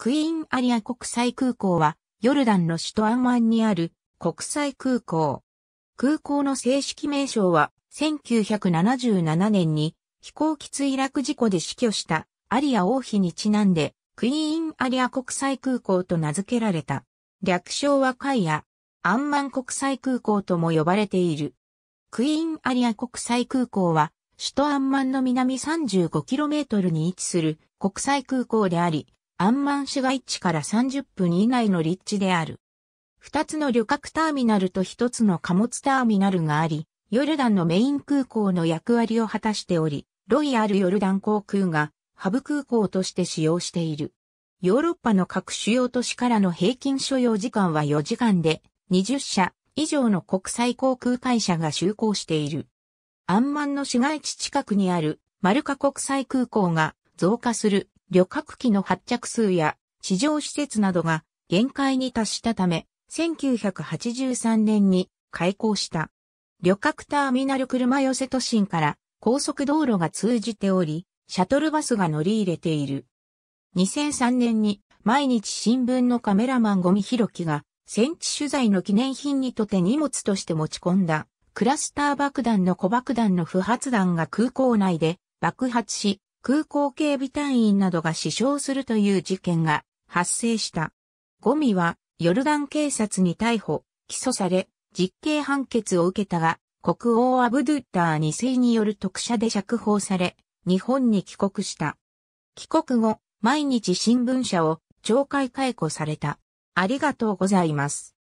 クイーンアリア国際空港は、ヨルダンの首都アンマンにある国際空港。空港の正式名称は、1977年に飛行機墜落事故で死去したアリア王妃にちなんで、クイーンアリア国際空港と名付けられた。略称はカイア、アンマン国際空港とも呼ばれている。クイーンアリア国際空港は、首都アンマンの南 35km に位置する国際空港であり、アンマン市街地から30分以内の立地である。二つの旅客ターミナルと一つの貨物ターミナルがあり、ヨルダンのメイン空港の役割を果たしており、ロイヤルヨルダン航空がハブ空港として使用している。ヨーロッパの各主要都市からの平均所要時間は4時間で、20社以上の国際航空会社が就航している。アンマンの市街地近くにあるマルカ国際空港が増加する旅客機の発着数や地上施設などが限界に達したため、1983年に開港した。旅客ターミナル車寄せ都心から高速道路が通じており、シャトルバスが乗り入れている。2003年に毎日新聞のカメラマンゴミロキが戦地取材の記念品にとて荷物として持ち込んだクラスター爆弾の小爆弾の不発弾が空港内で爆発し空港警備隊員などが死傷するという事件が発生した。ゴミはヨルダン警察に逮捕、起訴され、実刑判決を受けたが、国王アブドゥッター2世による特赦で釈放され、日本に帰国した。帰国後、毎日新聞社を懲戒解雇された。ありがとうございます。